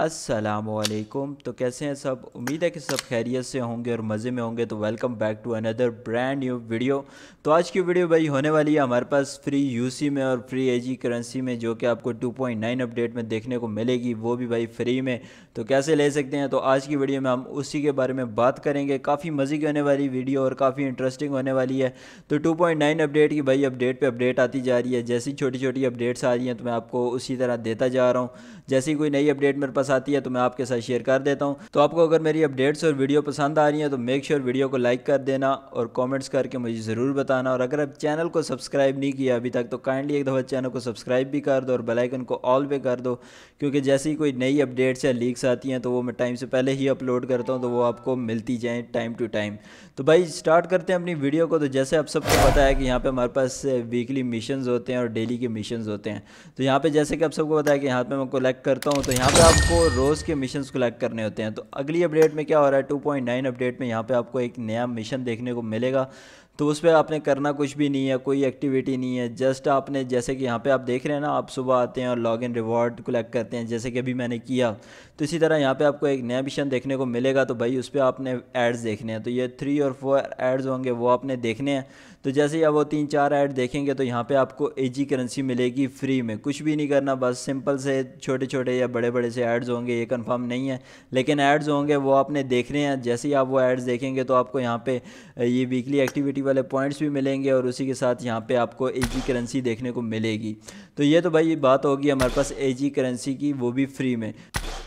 असलकुम तो कैसे हैं सब उम्मीद है कि सब खैरियत से होंगे और मज़े में होंगे तो welcome back to another brand new video तो आज की वीडियो भाई होने वाली है हमारे पास फ्री यूसी में और फ्री एजी करेंसी में जो कि आपको 2.9 अपडेट में देखने को मिलेगी वो भी भाई फ्री में तो कैसे ले सकते हैं तो आज की वीडियो में हम उसी के बारे में बात करेंगे काफ़ी मज़े की होने वाली वीडियो और काफ़ी इंटरेस्टिंग होने वाली है तो टू अपडेट की भाई अपडेट पर अपडेट आती जा रही है जैसी छोटी छोटी अपडेट्स आ रही हैं तो मैं आपको उसी तरह देता जा रहा हूँ जैसी कोई नई अपडेट मेरे पास आती है तो मैं आपके साथ शेयर कर देता हूँ तो आपको अगर मेरी अपडेट्स और वीडियो पसंद आ रही है तो मेक श्योर वीडियो को लाइक कर देना और कॉमेंट्स करके मुझे ज़रूर बताना और अगर आप चैनल को सब्सक्राइब नहीं किया अभी तक तो काइंडली एक दफ़ा चैनल को सब्सक्राइब भी कर दो और बेलाइकन को ऑल पे कर दो क्योंकि जैसे ही कोई नई अपडेट्स या लीक्स आती हैं तो वो मैं टाइम से पहले ही अपलोड करता हूँ तो वो आपको मिलती जाए टाइम टू टाइम तो भाई स्टार्ट करते हैं अपनी वीडियो को तो जैसे आप सबको पता है कि यहाँ पर हमारे पास वीकली मिशन होते हैं और डेली के मिशन होते हैं तो यहाँ पर जैसे कि आप सबको पता है कि यहाँ पर मैं कलेक्ट करता हूँ तो यहाँ पर आपको आपको रोज़ के मिशन कलेक्ट करने होते हैं तो अगली अपडेट में क्या हो रहा है 2.9 अपडेट में यहाँ पे आपको एक नया मिशन देखने को मिलेगा तो उस पर आपने करना कुछ भी नहीं है कोई एक्टिविटी नहीं है जस्ट आपने जैसे कि यहाँ पे आप देख रहे हैं ना आप सुबह आते हैं और लॉग इन रिवॉर्ड कलेक्ट करते हैं जैसे कि अभी मैंने किया तो इसी तरह यहाँ पे आपको एक नया मिशन देखने को मिलेगा तो भाई उस पर आपने एड्स देखने हैं तो ये थ्री और फोर एड्स होंगे वो आपने देखने हैं तो जैसे ही आप वो तीन चार ऐड देखेंगे तो यहाँ पे आपको एजी करेंसी मिलेगी फ्री में कुछ भी नहीं करना बस सिंपल से छोटे छोटे या बड़े बड़े से ऐड्स होंगे ये कंफर्म नहीं है लेकिन ऐड्स होंगे वो आपने देखने हैं जैसे ही आप वो ऐड्स देखेंगे तो आपको यहाँ पे ये वीकली एक्टिविटी वाले पॉइंट्स भी मिलेंगे और उसी के साथ यहाँ पे आपको एजी करेंसी देखने को मिलेगी तो ये तो भाई ये बात होगी हमारे पास एजी करेंसी की वो भी फ्री में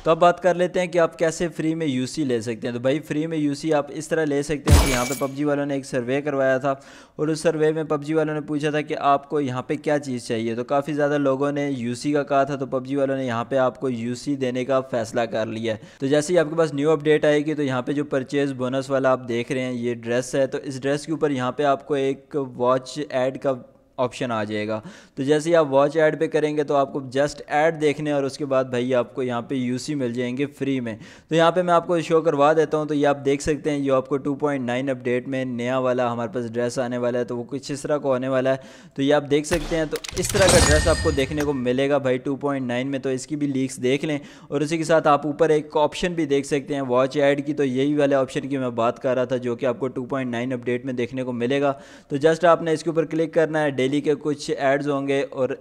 तो अब बात कर लेते हैं कि आप कैसे फ्री में यूसी ले सकते हैं तो भाई फ्री में यूसी आप इस तरह ले सकते हैं कि यहाँ पे पबजी वालों ने एक सर्वे करवाया था और उस सर्वे में पबजी वालों ने पूछा था कि आपको यहाँ पे क्या चीज़ चाहिए तो काफ़ी ज़्यादा लोगों ने यूसी का कहा था तो पबजी वालों ने यहाँ पर आपको यू देने का फैसला कर लिया है तो जैसे ही आपके पास न्यू अपडेट आएगी तो यहाँ पर जो परचेज़ बोनस वाला आप देख रहे हैं ये ड्रेस है तो इस ड्रेस के ऊपर यहाँ पर आपको एक वॉच एड का ऑप्शन आ जाएगा तो जैसे ही आप वॉच ऐड पे करेंगे तो आपको जस्ट ऐड देखने और उसके बाद भाई आपको यहाँ पे यूसी मिल जाएंगे फ्री में तो यहाँ पे मैं आपको शो करवा देता हूँ तो ये आप देख सकते हैं ये आपको 2.9 अपडेट में नया वाला हमारे पास ड्रेस आने वाला है तो वो कुछ इस तरह का होने वाला है तो ये आप देख सकते हैं तो इस तरह का ड्रेस आपको देखने को मिलेगा भाई टू में तो इसकी भी लीक्स देख लें और उसी के साथ आप ऊपर एक ऑप्शन भी देख सकते हैं वॉच ऐड की तो यही वाले ऑप्शन की मैं बात कर रहा था जो कि आपको टू अपडेट में देखने को मिलेगा तो जस्ट आपने इसके ऊपर क्लिक करना है डेली के कुछ एड्स होंगे और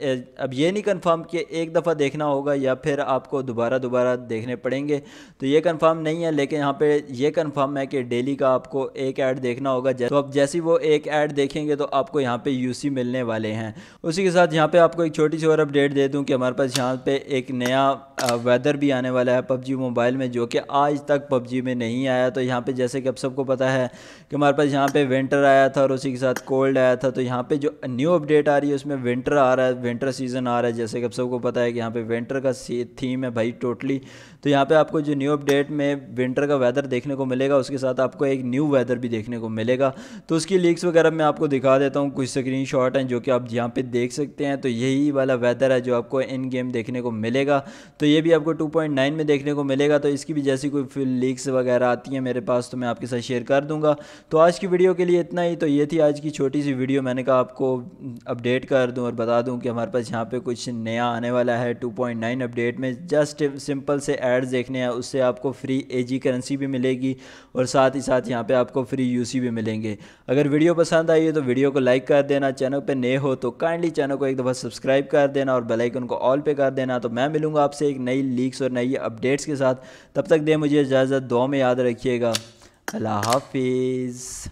अब ये नहीं कंफर्म कि एक दफ़ा देखना होगा या फिर आपको दोबारा दोबारा देखने पड़ेंगे तो ये कंफर्म नहीं है लेकिन यहाँ पे ये कंफर्म है कि डेली का आपको एक ऐड देखना होगा तो आप जैसे वो एक ऐड देखेंगे तो आपको यहाँ पे यूसी मिलने वाले हैं उसी के साथ यहाँ पे आपको एक छोटी सी और अपडेट दे दूँ कि हमारे पास यहाँ पे एक नया वेदर भी आने वाला है पबजी मोबाइल में जो कि आज तक पबजी में नहीं आया तो यहाँ पे जैसे कि आप सबको पता है कि हमारे पास यहाँ पे विंटर आया था और उसी के साथ कोल्ड आया था तो यहाँ पे जो न्यू अपडेट आ रही है उसमें विंटर आ रहा है विंटर सीज़न आ रहा है जैसे कि आप सबको पता है कि यहाँ पर विंटर का थीम है भाई टोटली तो यहाँ पर आपको जो न्यू अपडेट में विंटर का वैदर देखने को मिलेगा उसके साथ आपको एक न्यू वैदर भी देखने को मिलेगा तो उसकी लीक्स वगैरह मैं आपको दिखा देता हूँ कुछ स्क्रीन हैं जो कि आप यहाँ पर देख सकते हैं तो यही वाला वैदर है जो आपको इन गेम देखने को मिलेगा तो ये भी आपको 2.9 में देखने को मिलेगा तो इसकी भी जैसी कोई लीक्स वगैरह आती हैं मेरे पास तो मैं आपके साथ शेयर कर दूंगा तो आज की वीडियो के लिए इतना ही तो ये थी आज की छोटी सी वीडियो मैंने कहा आपको अपडेट कर दूँ और बता दूँ कि हमारे पास यहाँ पर कुछ नया आने वाला है टू अपडेट में जस्ट सिंपल से एड्स देखने हैं उससे आपको फ्री एजी करेंसी भी मिलेगी और साथ ही साथ यहाँ पर आपको फ्री यूसी भी मिलेंगे अगर वीडियो पसंद आई है तो वीडियो को लाइक कर देना चैनल पर नए हो तो काइंडली चैनल को एक दफ़ा सब्सक्राइब कर देना और आइकन को ऑल पे कर देना तो मैं मिलूंगा आपसे एक नई लीक्स और नई अपडेट्स के साथ तब तक दे मुझे इजाज़त दो में याद रखिएगा अल्लाह हाफिज़